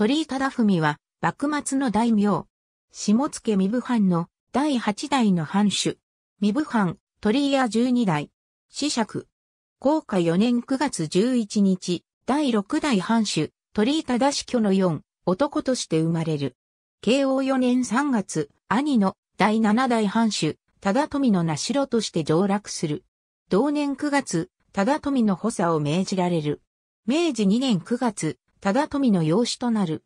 鳥居忠文は、幕末の大名。下野三部藩の第八代の藩主。三部藩、鳥居屋十二代。子爵。高下四年九月十一日、第六代藩主、鳥居忠子の四、男として生まれる。慶応四年三月、兄の第七代藩主、忠富の名城として上落する。同年九月、忠富の補佐を命じられる。明治二年九月、忠富の養子となる。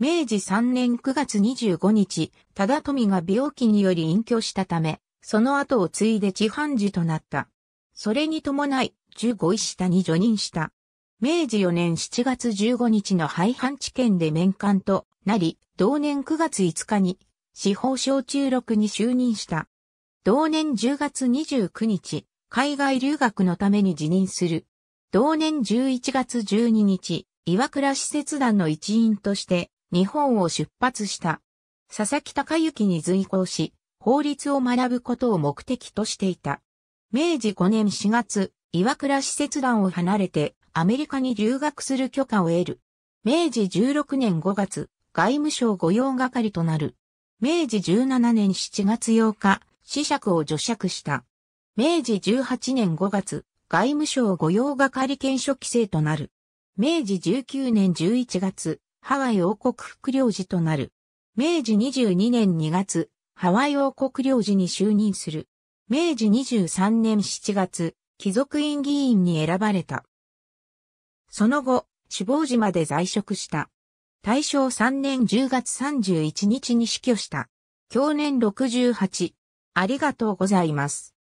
明治3年9月25日、忠富が病気により隠居したため、その後を継いで地藩寺となった。それに伴い、15位下に除任した。明治4年7月15日の廃藩置県で面官となり、同年9月5日に司法省中録に就任した。同年10月29日、海外留学のために辞任する。同年11月12日、岩倉使節団の一員として日本を出発した。佐々木隆之に随行し、法律を学ぶことを目的としていた。明治5年4月、岩倉使節団を離れてアメリカに留学する許可を得る。明治16年5月、外務省御用係となる。明治17年7月8日、死者を除釈した。明治18年5月、外務省御用係検書規制となる。明治19年11月、ハワイ王国副領事となる。明治22年2月、ハワイ王国領事に就任する。明治23年7月、貴族院議員に選ばれた。その後、死亡時まで在職した。大正3年10月31日に死去した。去年68。ありがとうございます。